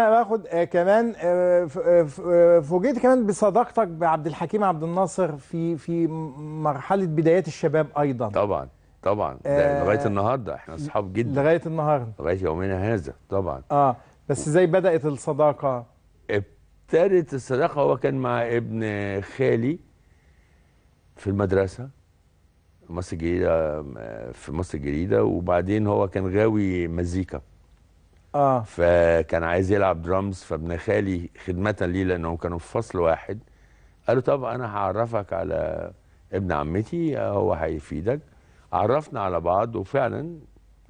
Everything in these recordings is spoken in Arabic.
انا باخد آه، كمان آه، آه، فوجئت كمان بصداقتك بعبد الحكيم عبد الناصر في في مرحله بدايات الشباب ايضا طبعا طبعا لغايه النهارده احنا اصحاب جدا لغايه النهارده لغايه يومنا هذا طبعا اه بس ازاي بدات الصداقه ابتدت الصداقه هو كان مع ابن خالي في المدرسه مصر الجديده في مصر الجديده وبعدين هو كان غاوي مزيكا اه فكان عايز يلعب درامز فابن خالي خدمه ليه لانهم كانوا في فصل واحد قالوا طب انا هعرفك على ابن عمتي هو هيفيدك عرفنا على بعض وفعلا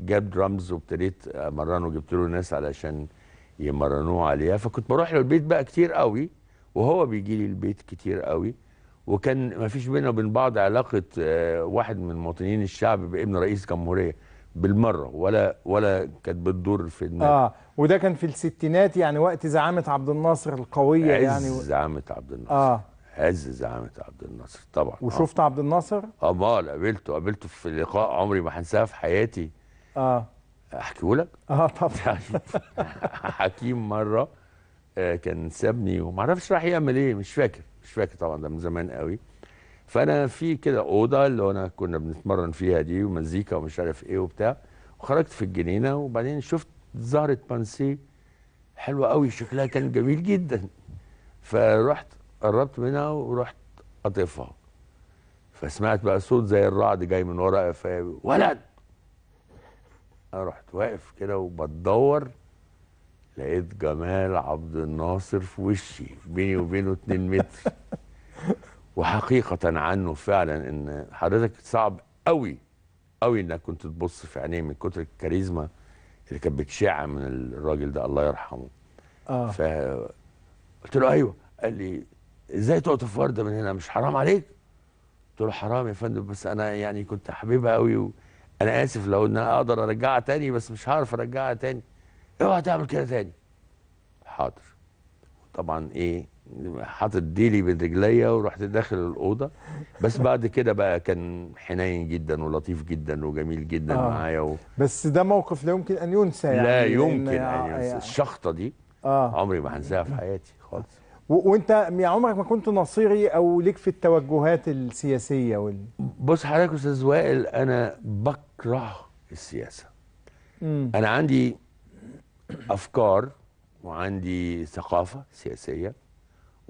جاب درامز وابتديت امرنه وجبت له ناس علشان يمرنوه عليها فكنت بروح له البيت بقى كتير قوي وهو بيجي لي البيت كتير قوي وكان ما فيش بينا وبين بعض علاقه آه، واحد من مواطنين الشعب بابن رئيس جمهوريه بالمره ولا ولا كانت بتضر في النادي اه وده كان في الستينات يعني وقت زعامه عبد الناصر القويه عز يعني عز زعامه عبد الناصر اه عز زعامه عبد الناصر طبعا وشفت آه. عبد الناصر؟ اه آه قابلته قابلته في لقاء عمري ما هنساه في حياتي اه احكيه لك؟ اه طبعا يعني حكيم مره آه، كان سابني وما اعرفش راح يعمل ايه مش فاكر مش فاكر طبعا ده من زمان قوي فانا في كده اوضه اللي انا كنا بنتمرن فيها دي ومزيكا ومش عارف ايه وبتاع وخرجت في الجنينه وبعدين شفت زهره بانسي حلوه قوي شكلها كان جميل جدا فرحت قربت منها ورحت قطفها فسمعت بقى صوت زي الرعد جاي من ورا ولد انا رحت واقف كده وبتدور لقيت جمال عبد الناصر في وشي بيني وبينه 2 متر وحقيقة عنه فعلا ان حضرتك صعب قوي قوي انك كنت تبص في عينيه من كتر الكاريزما اللي كانت بتشع من الراجل ده الله يرحمه اه ف قلت له ايوه قال لي ازاي تقطف ورده من هنا مش حرام عليك؟ قلت له حرام يا فندم بس انا يعني كنت حبيبها قوي وانا اسف لو ان انا اقدر ارجعها تاني بس مش هعرف ارجعها تاني اوعى تعمل كده تاني حاضر طبعا ايه حاطط ديلي بين رجليا ورحت داخل الاوضه بس بعد كده بقى كان حنين جدا ولطيف جدا وجميل جدا آه. معايا و... بس ده موقف لا يمكن ان ينسى يعني لا يمكن ان يعني ينسى يعني. الشخطه دي آه. عمري ما هنساها في حياتي خالص وانت يا عمرك ما كنت نصيري او ليك في التوجهات السياسيه وال... بص حضرتك استاذ وائل انا بكره السياسه مم. انا عندي افكار وعندي ثقافه سياسيه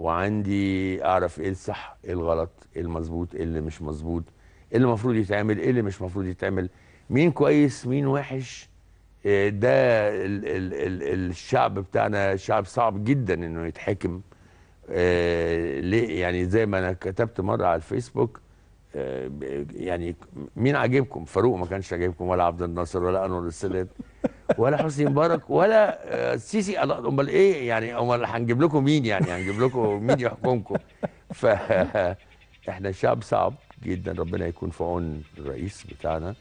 وعندي اعرف ايه الصح ايه الغلط ايه المظبوط ايه اللي مش مظبوط ايه اللي المفروض يتعمل ايه اللي مش المفروض يتعمل مين كويس مين وحش آه، ده ال ال ال الشعب بتاعنا شعب صعب جدا انه يتحكم آه، ليه يعني زي ما انا كتبت مره على الفيسبوك آه، يعني مين عاجبكم فاروق ما كانش عاجبكم ولا عبد الناصر ولا انور السادات ولا حسني مبارك ولا السيسي آه، امال ايه يعني امال هنجيب لكم مين يعني هنجيب لكم مين يحكمكم ف احنا شعب صعب جدا ربنا يكون في عون الرئيس بتاعنا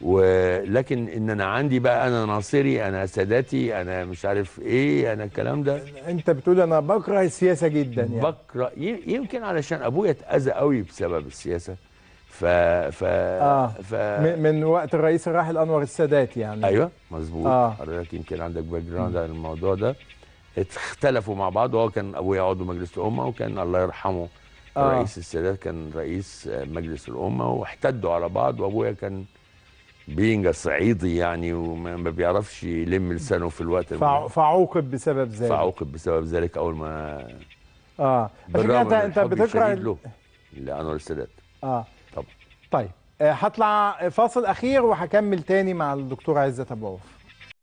ولكن ان انا عندي بقى انا ناصري انا سادتي انا مش عارف ايه انا الكلام ده انت بتقول انا بكره السياسه جدا يعني بكره يمكن علشان ابويا اتاذى قوي بسبب السياسه ف ف, آه. ف... من وقت الرئيس الراحل انور السادات يعني ايوه مظبوط آه. حضرتك يمكن عندك باك جراوند عن الموضوع ده اختلفوا مع بعض وهو كان ابويا عضو مجلس الامه وكان الله يرحمه آه. الرئيس السادات كان رئيس مجلس الامه واحتدوا على بعض وابويا كان بينجا صعيدي يعني وما بيعرفش يلم لسانه في الوقت فع فعوقب بسبب ذلك فعوقب بسبب ذلك اول ما اه انت انت بتقرا لانور السادات اه طب طيب آه، هطلع فاصل اخير وهكمل تاني مع الدكتور عزت ابو عوف